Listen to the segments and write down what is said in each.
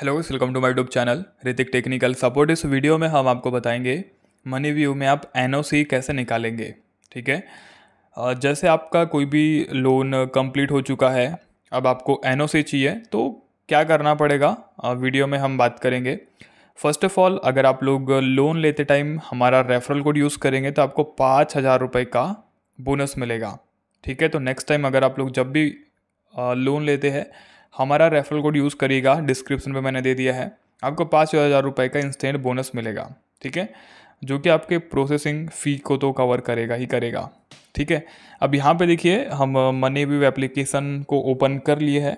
hello welcome to my tube channel Hrithik technical support इस video में हम आपको बताएंगे मनी व्यू में आप एनओसी कैसे निकालेंगे ठीक है जैसे आपका कोई भी लोन कंप्लीट हो चुका है अब आपको एनओसी चाहिए तो क्या करना पड़ेगा वीडियो में हम बात करेंगे फर्स्ट ऑफ ऑल अगर आप लोग लोन लेते टाइम हमारा रेफरल कोड यूज़ करेंगे तो आपको पाँच हज़ार रुपये का बोनस मिलेगा ठीक है तो नेक्स्ट टाइम अगर आप लोग जब भी लोन लेते हैं हमारा रेफरल कोड यूज़ करिएगा डिस्क्रिप्शन में मैंने दे दिया है आपको पाँच हज़ार रुपये का इंस्टेंट बोनस मिलेगा ठीक है जो कि आपके प्रोसेसिंग फ़ी को तो कवर करेगा ही करेगा ठीक है अब यहाँ पे देखिए हम मनी व्यू एप्लीकेशन को ओपन कर लिए है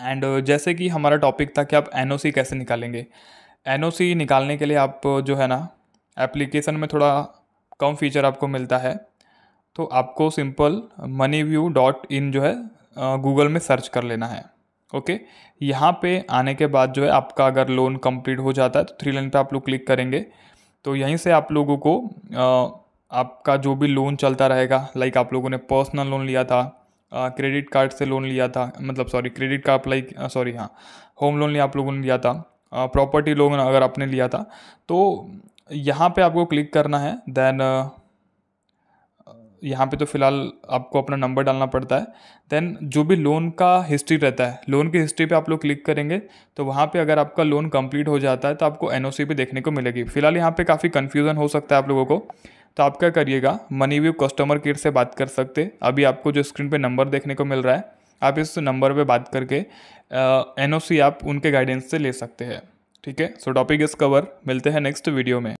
एंड जैसे कि हमारा टॉपिक था कि आप एन कैसे निकालेंगे एन निकालने के लिए आप जो है ना एप्लीकेशन में थोड़ा कम फीचर आपको मिलता है तो आपको simple Money View dot in जो है गूगल में सर्च कर लेना है ओके यहाँ पे आने के बाद जो है आपका अगर लोन कंप्लीट हो जाता है तो थ्री लाइन पे आप लोग क्लिक करेंगे तो यहीं से आप लोगों को आपका जो भी लोन चलता रहेगा लाइक आप लोगों ने पर्सनल लोन लिया था क्रेडिट कार्ड से लोन लिया था मतलब sorry credit card apply sorry हाँ होम लोन लिया आप लोगों ने लिया था प्रॉपर्टी लोन अगर आपने लिया था तो यहाँ पे आपको क्लिक करना है देन यहाँ पे तो फिलहाल आपको अपना नंबर डालना पड़ता है देन जो भी लोन का हिस्ट्री रहता है लोन की हिस्ट्री पे आप लोग क्लिक करेंगे तो वहाँ पे अगर आपका लोन कंप्लीट हो जाता है तो आपको एन ओ पे देखने को मिलेगी फिलहाल यहाँ पे काफ़ी कन्फ्यूज़न हो सकता है आप लोगों को तो आप क्या करिएगा मनी व्यू कस्टमर केयर से बात कर सकते अभी आपको जो स्क्रीन पर नंबर देखने को मिल रहा है आप इस नंबर पर बात करके एन आप उनके गाइडेंस से ले सकते हैं ठीक है सो टॉपिक इस कवर मिलते हैं नेक्स्ट वीडियो में